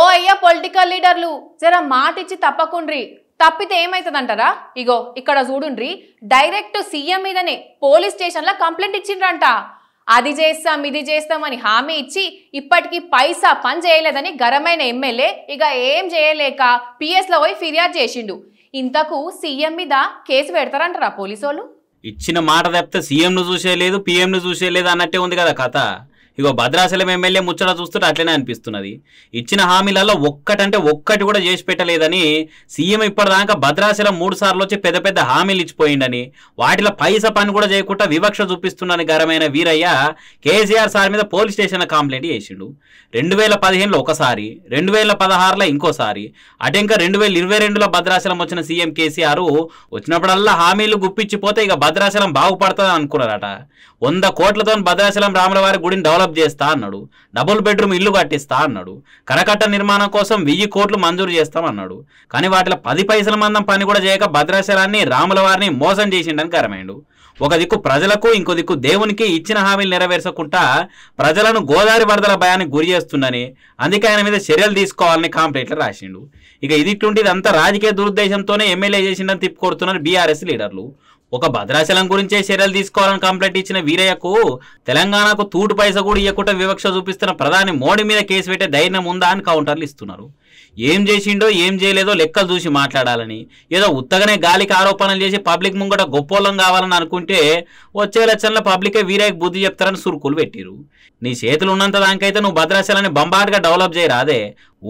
ఓ అయ్యా పొలిటికల్ లీడర్లు జరా మాటిచ్చి తప్పకుండ్రి తప్పితే ఏమవుతుందంటారా ఇగో ఇక్కడ చూడుండ్రి డైరెక్ట్ సీఎం మీదనే పోలీస్ స్టేషన్లో కంప్లైంట్ ఇచ్చిండ్రంట అది చేస్తాం ఇది చేస్తామని హామీ ఇచ్చి ఇప్పటికి పైసా పని చేయలేదని గరమైన ఎమ్మెల్యే ఇక ఏం చేయలేక పిఎస్లో పోయి ఫిర్యాదు చేసిండు ఇంతకు సీఎం మీద కేసు పెడతారంటారా పోలీసు ఇచ్చిన మాట తప్పితే సీఎంను చూసేయలేదు పిఎంను చూసేయలేదు అన్నట్టే ఉంది కదా కథ ఇగో భద్రాచలం ఎమ్మెల్యే ముచ్చట చూస్తుంటే అట్లనే అనిపిస్తున్నది ఇచ్చిన హామీలలో ఒక్కటంటే ఒక్కటి కూడా చేసి పెట్టలేదని సీఎం ఇప్పటిదాకా భద్రాచలం మూడు సార్లు వచ్చి పెద్ద పెద్ద హామీలు ఇచ్చిపోయిండని వాటిలో పైస పని కూడా చేయకుండా వివక్ష చూపిస్తున్నాను గరమైన వీరయ్య కేసీఆర్ సార్ మీద పోలీస్ స్టేషన్ కంప్లైంట్ చేసిండు రెండు వేల పదిహేనులో ఒకసారి రెండు వేల పదహారులో ఇంకోసారి అటు ఇంకా రెండు వేల ఇరవై రెండులో భద్రాచలం వచ్చిన సీఎం కేసీఆర్ వచ్చినప్పుడల్లా హామీలు గుప్పించిపోతే ఇక భద్రాచలం బాగుపడుతుంది అనుకున్నారట వంద కోట్లతో భద్రాచలం రాములవారి గుడిని డెవలప్ డెవలప్ చేస్తా అన్నాడు డబుల్ బెడ్రూమ్ ఇల్లు కట్టిస్తా అన్నాడు కరకట్ట నిర్మాణం కోసం వెయ్యి కోట్లు మంజూరు చేస్తామన్నాడు కానీ వాటిలో పది పైసల మందం పని కూడా చేయక భద్రాశ్వరాన్ని రాముల వారిని మోసం చేసిండని కరమైండు ఒక దిక్కు ప్రజలకు ఇంకో దిక్కు దేవునికి ఇచ్చిన హామీలు నెరవేర్చకుండా ప్రజలను గోదావరి వరదల భయానికి గురి చేస్తుందని అందుకే ఆయన మీద చర్యలు తీసుకోవాలని కాంప్లైంట్లు రాసిండు ఇక ఇది ఇట్లుంటే ఇదంతా రాజకీయ దురుద్దేశంతోనే ఎమ్మెల్యే చేసిండని తిప్పుకొడుతున్నారు బీఆర్ఎస్ లీడర్లు ఒక భద్రాచలం గురించే చర్యలు తీసుకోవాలని కంప్లైంట్ ఇచ్చిన వీరయ్యకు తెలంగాణకు తూటు పైస కూడా ఇవ్వకుండా వివక్ష చూపిస్తున్న ప్రధాని మోడీ మీద కేసు పెట్టే ధైర్యం ఉందా అని కౌంటర్లు ఇస్తున్నారు ఏం చేసిండో ఏం చేయలేదో లెక్కలు చూసి మాట్లాడాలని ఏదో ఉత్తగనే గాలికి ఆరోపణలు చేసి పబ్లిక్ ముంగట గొప్పోళ్ళం కావాలని అనుకుంటే వచ్చే లక్షణంలో పబ్లికే వీరయ్యకు బుద్ధి చెప్తారని సురుకులు పెట్టిరు నీ చేతులు ఉన్నంత దానికైతే నువ్వు భద్రాచలాన్ని బంబాట్గా డెవలప్ చేయరాదే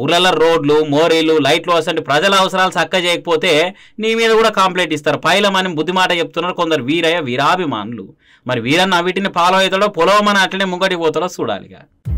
ఊర్ల రోడ్లు మోరీలు లైట్లు అసలు ప్రజల అవసరాలు చక్క చేయకపోతే నీ మీద కూడా కంప్లైంట్ ఇస్తారు పైలమని బుద్ధి మాట చెప్తున్నారు కొందరు వీరయ్య వీరాభిమానులు మరి వీరన్న వీటిని ఫాలో అవుతాడో పొలవమని అట్లనే ముంగటి పోతాడో చూడాలిగా